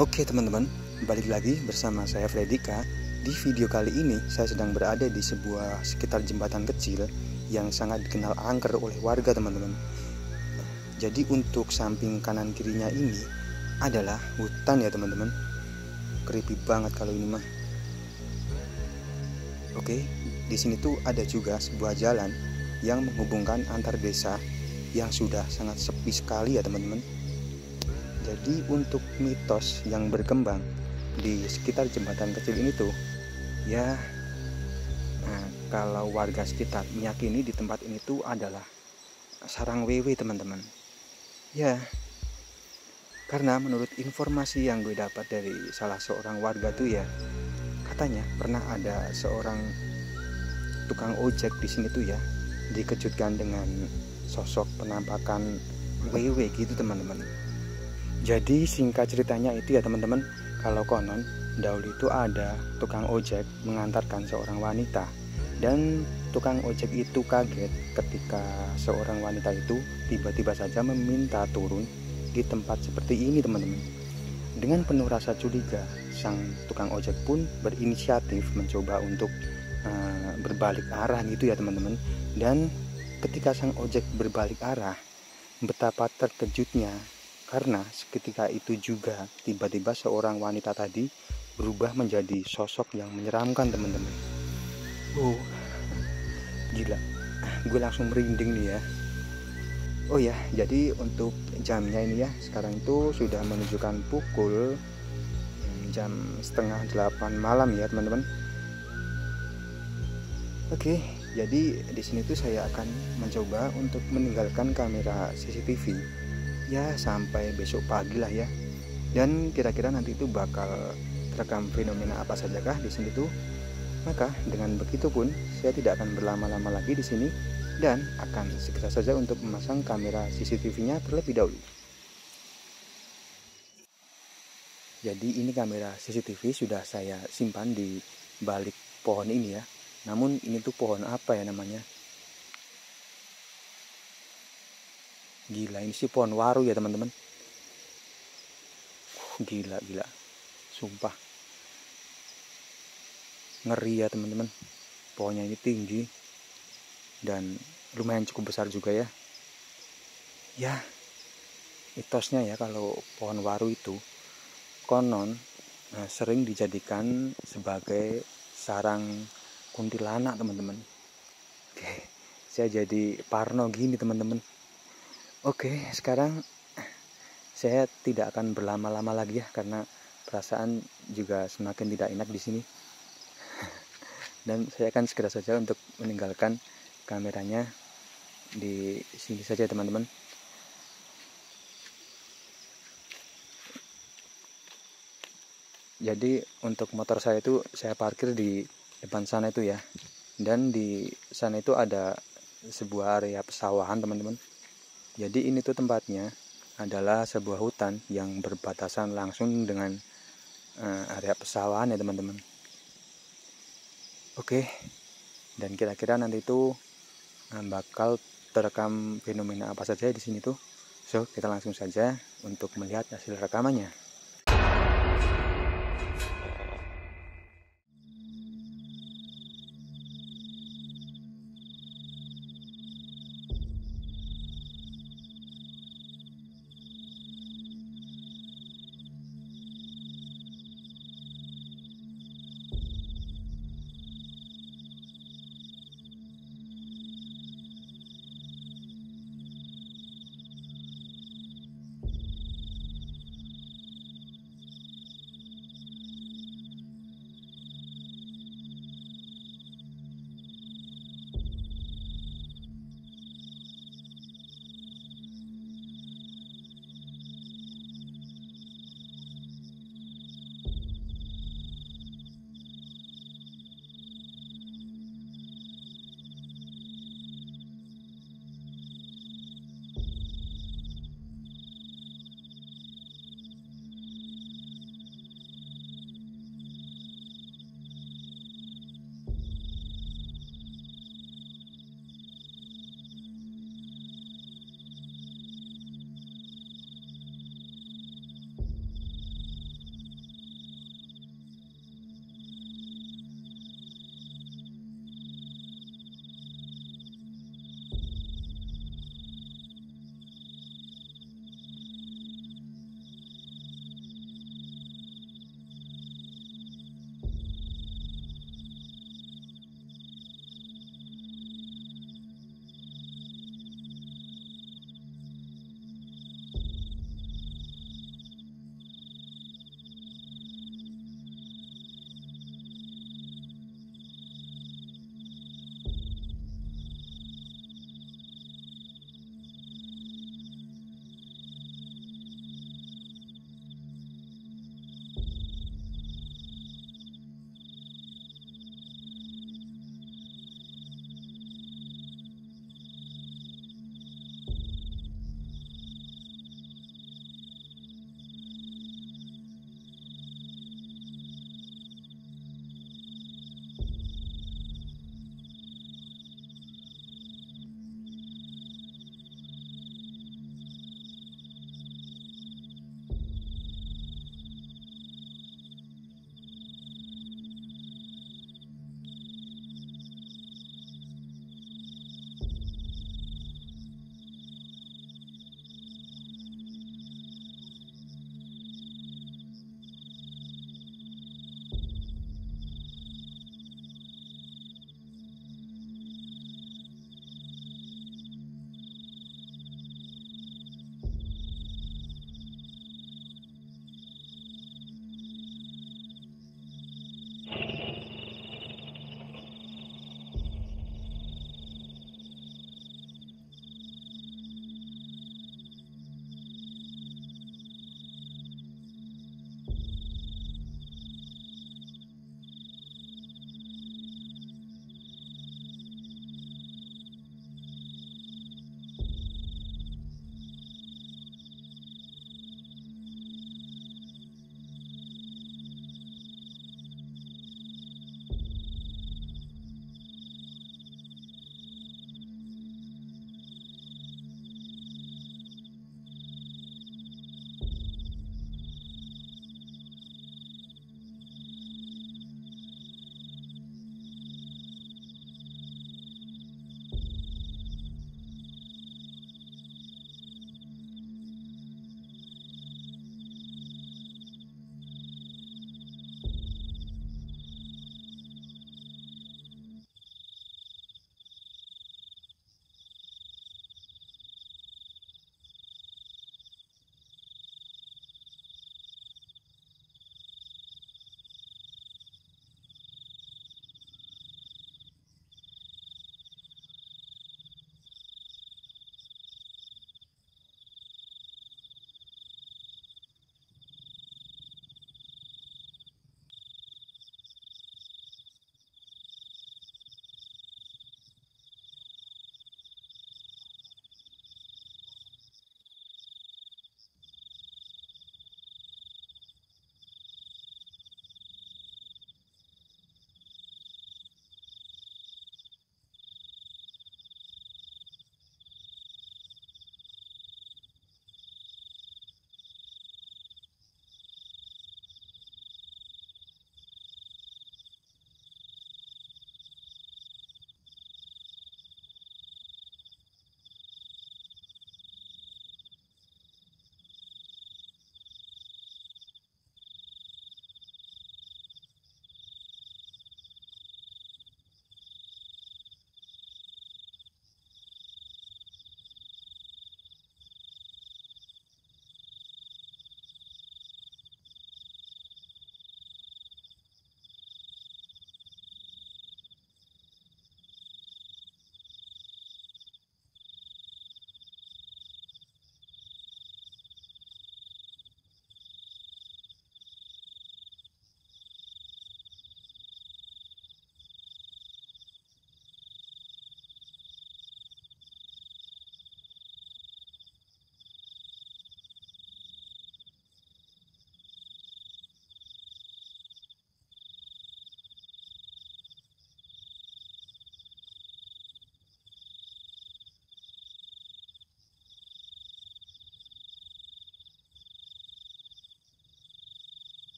Oke teman-teman, balik lagi bersama saya Fredika. Di video kali ini saya sedang berada di sebuah sekitar jembatan kecil yang sangat dikenal angker oleh warga teman-teman. Jadi untuk samping kanan kirinya ini adalah hutan ya teman-teman. Creepy banget kalau ini mah. Oke, di sini tuh ada juga sebuah jalan yang menghubungkan antar desa yang sudah sangat sepi sekali ya teman-teman jadi untuk mitos yang berkembang di sekitar jembatan kecil ini tuh ya nah, kalau warga sekitar meyakini di tempat ini tuh adalah sarang wewe teman-teman. Ya. Karena menurut informasi yang gue dapat dari salah seorang warga tuh ya, katanya pernah ada seorang tukang ojek di sini tuh ya, dikejutkan dengan sosok penampakan wewe gitu teman-teman. Jadi singkat ceritanya itu ya teman-teman, kalau konon dahulu itu ada tukang ojek mengantarkan seorang wanita dan tukang ojek itu kaget ketika seorang wanita itu tiba-tiba saja meminta turun di tempat seperti ini teman-teman. Dengan penuh rasa curiga, sang tukang ojek pun berinisiatif mencoba untuk uh, berbalik arah gitu ya teman-teman. Dan ketika sang ojek berbalik arah, betapa terkejutnya karena seketika itu juga tiba-tiba seorang wanita tadi berubah menjadi sosok yang menyeramkan teman-teman. Oh, gila, gue langsung merinding nih ya. Oh ya, jadi untuk jamnya ini ya, sekarang itu sudah menunjukkan pukul hmm, jam setengah delapan malam ya teman-teman. Oke, jadi di sini tuh saya akan mencoba untuk meninggalkan kamera CCTV ya sampai besok pagi lah ya dan kira-kira nanti itu bakal terekam fenomena apa saja kah di sini tuh maka dengan begitu pun saya tidak akan berlama-lama lagi di sini dan akan segera saja untuk memasang kamera CCTV-nya terlebih dahulu. Jadi ini kamera CCTV sudah saya simpan di balik pohon ini ya. Namun ini tuh pohon apa ya namanya? Gila ini sih pohon waru ya teman-teman. Uh, gila gila. Sumpah. Ngeri ya teman-teman. Pohonnya ini tinggi dan lumayan cukup besar juga ya. Ya. Mitosnya ya kalau pohon waru itu konon nah, sering dijadikan sebagai sarang kuntilanak teman-teman. Oke, saya jadi parno gini teman-teman Oke, sekarang saya tidak akan berlama-lama lagi ya karena perasaan juga semakin tidak enak di sini. Dan saya akan segera saja untuk meninggalkan kameranya di sini saja teman-teman. Jadi untuk motor saya itu saya parkir di depan sana itu ya. Dan di sana itu ada sebuah area pesawahan teman-teman jadi ini tuh tempatnya adalah sebuah hutan yang berbatasan langsung dengan uh, area pesawahan ya teman-teman. Oke, dan kira-kira nanti itu eh, bakal terekam fenomena apa saja di sini tuh. So, kita langsung saja untuk melihat hasil rekamannya.